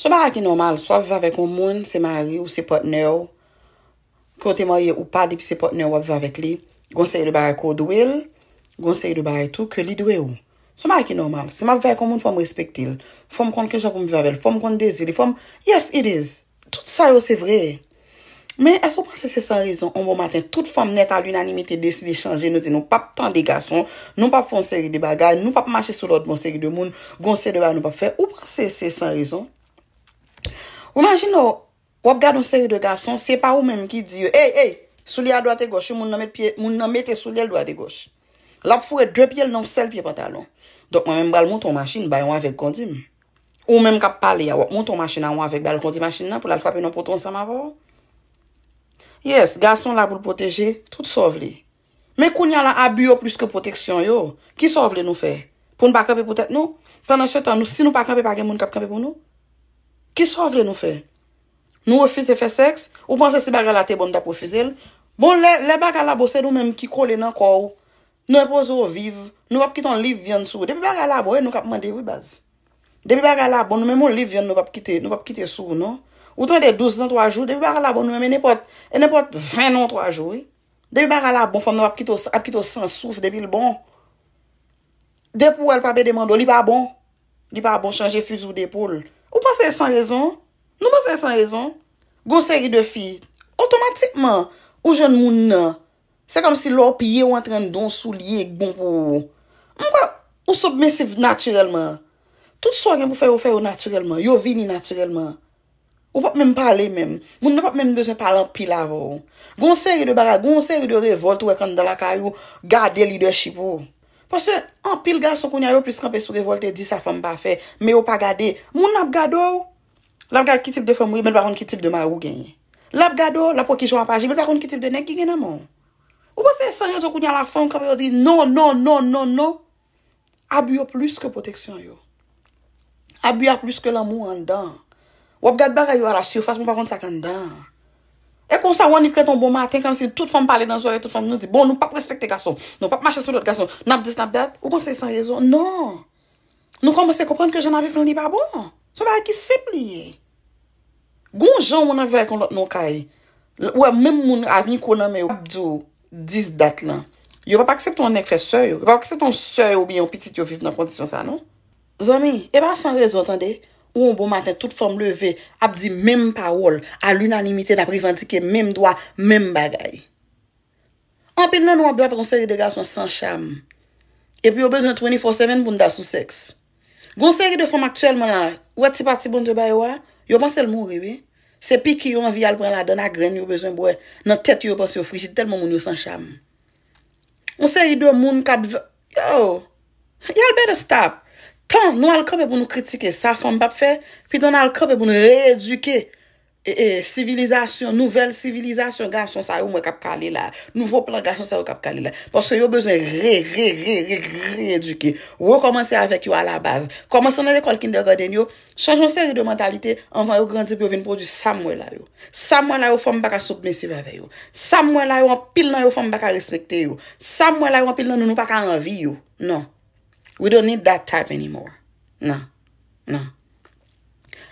Soma aki normal, so ap vive avèk ou moun, se mari ou se potne ou, kote mari ou pa, depi se potne ou ap vive avèk li, gonsè yè de barè kou dwe, gonsè yè de barè tou, ke li dwe ou. Soma aki normal, se map vive avèk ou moun, fòm respektil, fòm kont kèjèp ou mive avèl, fòm kont dezili, fòm, yes it is, tout sa yo se vre, mè es ou panse se san rezon, on bon matin, tout fòm net an l'unanimité desi de chanje, nou zi nou pap tan de gason, nou pap fon sèri de Ou manjin nou, wap gade un seri de gason, se pa ou menm ki di yo, ey, ey, souli a doate goche, moun nan mette souli el doate goche. Lop fwe, drep yel nan msel piye pantalon. Dok mwen menm bal moun ton masjine, bayan wavèk kondi m. Ou menm kap pale ya, wap moun ton masjine an wavèk bal kondi masjine nan, pou lal fwapen nan poton san mavo. Yes, gason la pou non, l'poteje, ah, ah, tout sovli. Me koun yalan abyo plus ke poteksyon yo, ki sovli nou fe? Poun bakanpe pou tèt nou? Tenden sou tan nou, si nou bakanpe bagen, moun kapkanpe pou nou? Ki sa vre nou fe? Nou ou fise fe seks? Ou panse si bagala te bon da pou fise l? Bon, le bagala bo se nou menm ki kole nan kou. Nou eposo ou viv. Nou ap kiton liv vyen sou. Depi bagala bo, e nou kap mande wibaz. Depi bagala bo, nou menm ou liv vyen bon, bon, nou ap kite sou, non? Ou tan de 12 an, 3 jou. Depi bagala bo, nou menm e nepot 20 an, 3 jou. Depi bagala bo, fom nou ap kiton san sou. Depi l bon. Depi wè l pape demando, li ba bon? Li ba bon chanje fuz ou depol? Ou panseye san rezon? Nou panseye san rezon? Gon seri de fi, otomatikman, ou jen moun nan. Se kom si lor piye ou antren don sou liye gbon pou ou. Mwen pa ou soub mesif naturelman. Tout sou agen pou fè ou fè ou naturelman, yo vini naturelman. Ou pap menm pale menm, moun nan pap menm bezen pale an pi la vò. Gon seri de bara, gon seri de revolt wè kande dalakay ou, gade lide ship ou. Pwese, an pil ga sou kounya yo, pwese kanpe sou revolte, di sa fèm pa fè, mè yo pa gade, moun ap gado, l ap gade ki tip de fèm wè, mè dwa konde ki tip de mè wè genye. L ap gado, l ap wè ki jwa pa jè, mè dwa konde ki tip de nek genye nan moun. Ou pwese, san yo sou kounya la fèm, kame yo di, non, non, non, non, non, abyo plus ke poteksyon yo. Abyo plus ke l amou an dan. Ou ap gade baga yo a la syoufas, mè dwa konde sa kan dan. E kon sa wan ni kret an bon maten, kam si tout fom pale dan zore, tout fom nou di, bon nou pap respekte gason, nou pap mache sou dot gason, nap di snap dat, ou kon se san rezon? Non! Nou kon mese komponke jen an viv nan li ba bon! Sou ba aki sepli! Gon jen moun an vive kon lot non kaye, ou a e mem moun avin konan me yo ap di dis dat lan, yo pa pa aksept ton ek fe sè yo, yo pa pa aksept ton sè yo biyon pitit yo viv nan kondisyon sa, non? Zami, e pa san rezon, tande, Ou bon maten, tout form leve, ap di menm parol, alunanimite, naprivantike, menm doa, menm bagay. Anpil nan wap doa fe kon non, seri de gason san sham. E pi yo bezon 24-7 bon da sou seks. Gon seri de form aktuel man la, weti pati bon de baywa, yo pan sel moun riwi. Se pi ki yo anvi alpren la don a gren, yo bezon bwe nan tet yo pan se o frijit, tel moun moun yo san sham. On seri do moun kat ve... Yo, yalbe de stap. Ton, nou al kope pou nou kritike, sa fom pap fe, pi ton al kope pou nou re-eduke, e, e, sivilizasyon, nouvel sivilizasyon, gansyon sa yon mwen kap kalila, nouvo plan gansyon sa yon kap kalila, pos yo bezen re, re, re, re, re, re-eduke, wou komanse avèk yo a la baz, komanse nan lè kolkin de gaden yo, chanjoun seri de mentalite, anvan yo grandip yo vin pou du samwe la yo, samwe la yo fom baka soub mesive avè yo, samwe la yo anpil nan yo fom baka respekte yo, samwe la yo anpil nan yo nou baka anvi yo, nan, We don't need that type anymore. Nan. Nan.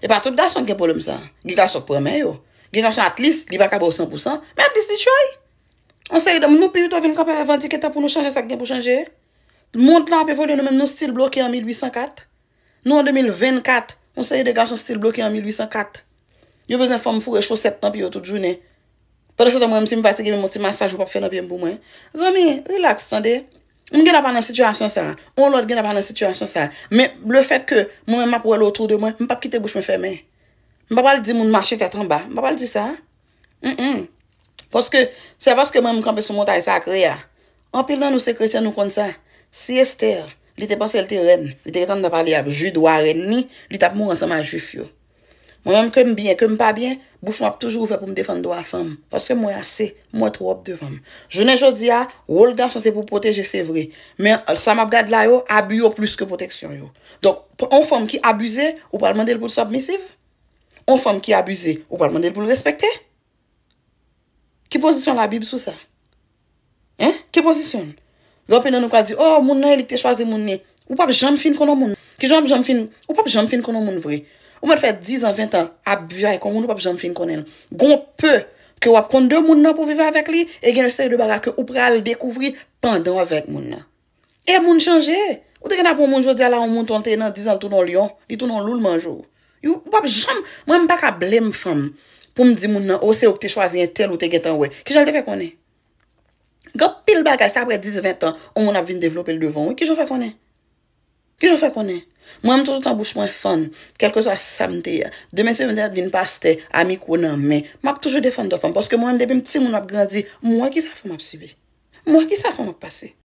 E pa trup da son gen pwolem san. Giga sok pweme yo. Giga chan atlis. Giga ka bo 100%. Me atlis di choy. On saye dam nou piw to vin kapè revanti keta pou nou chanje sak gen pou chanje. Moun lan pe folye nou men nou stil bloki an 1804. Nou an 2024. On saye de ganson stil bloki an 1804. Yo bezan fòm fò rechò septan pi yo tout jounè. Pwede se dam wèm si m vati gen men moun ti masaj wap fè nan pwèm pou mwen. Zami, relax tande. Mwen gen apan nan sityasyon sa. On lot gen apan nan sityasyon sa. Men, le fet ke, mwen men ap wèl otou de mwen, mwen pa pkite bouch mwen fèmè. Mwen pa pal di moun marchè katan ba. Mwen pa pal di sa. Poske, se vòs ke mwen mwen kampe sou moutay sa kreya. Anpil nan nou se kretyan nou kon sa. Si estèr, li te pas elte ren. Li te ketan nan pali ap jidwa ren ni. Li tap moun anseman jif yo. Mwen men kem byen, kem pa byen. Bouch m ap toujou ouve pou m defan do a fam. Paske m wè asè, m wè trou ap devan. Je ne jodi a, wòl ga sou se pou proteje, se vre. Men, sa m ap gad la yo, a bi yo plus ke poteksyon yo. Donk, on fam ki abuze, ou pa lman del pou lsob misiv? On fam ki abuze, ou pa lman del pou lrespecte? Ki pozisyon la bib sou sa? Hein? Ki pozisyon? Gopi nan nou kwa di, oh, moun nan elik te chwaze moun ne. Ou pa jom fin kono moun vre? Ou mwen fè 10 an, 20 an, ap vyay kon moun ou pap jom fin konen. Gon pè ke wap konde moun nan pou vive avèk li, e gen yon stèy de baga ke ou prè al dekouvri pandan avèk moun nan. E moun chanje, ou te gen ap moun moun jo di ala ou moun ton tè nan 10 an tonon lyon, di tonon loul manjou. Ou pap jom, mwen mbak a ble mfam pou mdi moun nan, ou oh, se ou te chwazyen tel ou te getan we. Ki jol te fè konen? Gon pil baga se apre 10, 20 an, ou moun ap vin devlopel devon, ki jol fè konen? Ki joun fè konen? Mwen m tou tou tan bouch mwen fon, kelkou sa samte ya, demen se yon den advin pas te, amik wou nan men, mwen ap toujou defon do fon, poske mwen m debem ti moun ap gandzi, mwen ki sa fon ap subi? Mwen ki sa fon ap pase?